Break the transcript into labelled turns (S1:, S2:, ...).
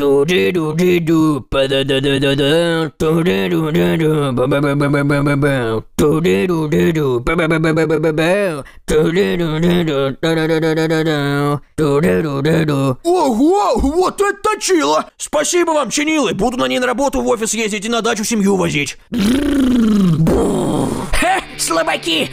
S1: Ту-ди-ду-ди-ду, па-да-да-да-да-да, ду ди ду ба ба-ба-ба-ба-ба-ба-ба, ту-ди-ду-ди-ду, ба-ба-ба-ба-ба-ба-ба, ту-ди-ду-ди-ду,
S2: да-да-да-да-да-да,
S3: ту-ди-ду-ди-ду. Ого, вот это точило! Спасибо вам, чинилы, буду на ней на работу в офис ездить и на дачу семью возить.
S4: Ха, слабаки!